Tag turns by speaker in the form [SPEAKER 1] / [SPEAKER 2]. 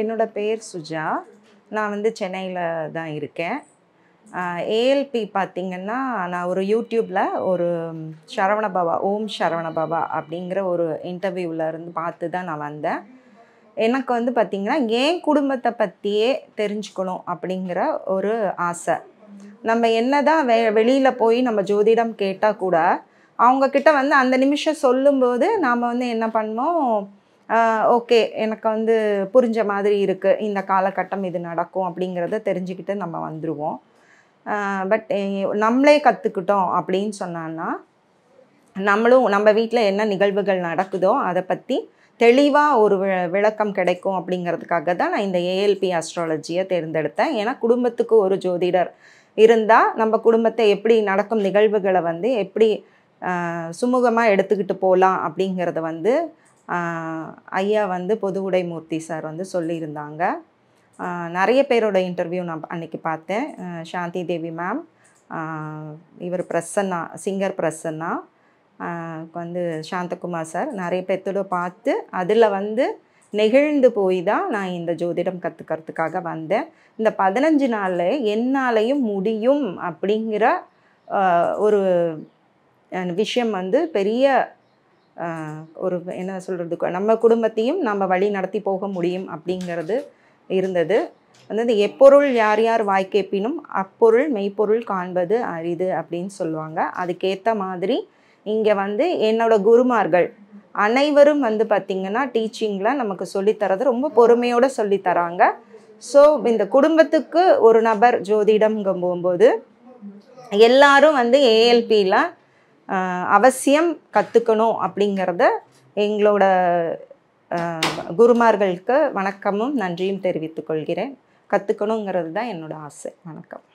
[SPEAKER 1] என்னோடய பேர் சுஜா நான் வந்து சென்னையில் தான் இருக்கேன் ஏஎல்பி பார்த்திங்கன்னா நான் ஒரு யூடியூப்பில் ஒரு சரவண பாபா ஓம் சரவண பாபா அப்படிங்கிற ஒரு இன்டர்வியூவில் இருந்து பார்த்து தான் நான் வந்தேன் எனக்கு வந்து பார்த்திங்கன்னா ஏன் குடும்பத்தை பற்றியே தெரிஞ்சுக்கணும் அப்படிங்கிற ஒரு ஆசை நம்ம என்ன தான் வெ வெளியில் போய் நம்ம ஜோதிடம் கேட்டால் கூட அவங்கக்கிட்ட வந்து அந்த நிமிஷம் சொல்லும்போது நாம் வந்து என்ன பண்ணோம் ஓகே எனக்கு வந்து புரிஞ்ச மாதிரி இருக்குது இந்த காலகட்டம் இது நடக்கும் அப்படிங்கிறத தெரிஞ்சுக்கிட்டு நம்ம வந்துடுவோம் பட் நம்மளே கற்றுக்கிட்டோம் அப்படின்னு சொன்னான்னா நம்மளும் நம்ம வீட்டில் என்ன நிகழ்வுகள் நடக்குதோ அதை பற்றி தெளிவாக ஒரு விளக்கம் கிடைக்கும் அப்படிங்கிறதுக்காக தான் நான் இந்த ஏஎல்பி ஆஸ்ட்ராலஜியை தேர்ந்தெடுத்தேன் ஏன்னா குடும்பத்துக்கு ஒரு ஜோதிடர் இருந்தால் நம்ம குடும்பத்தை எப்படி நடக்கும் நிகழ்வுகளை வந்து எப்படி சுமூகமாக எடுத்துக்கிட்டு போகலாம் அப்படிங்கிறத வந்து ஐயா வந்து பொது உடைமூர்த்தி சார் வந்து சொல்லியிருந்தாங்க நிறைய பேரோட இன்டர்வியூ நான் அன்றைக்கி பார்த்தேன் சாந்தி தேவி மேம் இவர் பிரசன்னா சிங்கர் பிரசன்னா வந்து சாந்தகுமார் சார் நிறைய பேர்த்தோட பார்த்து அதில் வந்து நெகிழ்ந்து போய் தான் நான் இந்த ஜோதிடம் கற்றுக்கிறதுக்காக வந்தேன் இந்த பதினஞ்சு நாளில் என்னாலையும் முடியும் அப்படிங்கிற ஒரு விஷயம் வந்து பெரிய ஒரு என்ன சொல்கிறது நம்ம குடும்பத்தையும் நம்ம வழி நடத்தி போக முடியும் அப்படிங்கிறது இருந்தது வந்து எப்பொருள் யார் யார் வாய்க்கேப்பினும் அப்பொருள் மெய்ப்பொருள் காண்பது அரிது அப்படின்னு சொல்லுவாங்க அதுக்கேற்ற மாதிரி இங்கே வந்து என்னோட குருமார்கள் அனைவரும் வந்து பார்த்திங்கன்னா டீச்சிங்கில் நமக்கு சொல்லித்தரது ரொம்ப பொறுமையோடு சொல்லித்தராங்க ஸோ இந்த குடும்பத்துக்கு ஒரு நபர் ஜோதிடம் போகும்போது எல்லாரும் வந்து ஏஎல்பியில் அவசியம் கற்றுக்கணும் அப்படிங்கிறத எங்களோட குருமார்களுக்கு வணக்கமும் நன்றியும் தெரிவித்துக் கொள்கிறேன் கற்றுக்கணுங்கிறது தான் என்னோட ஆசை வணக்கம்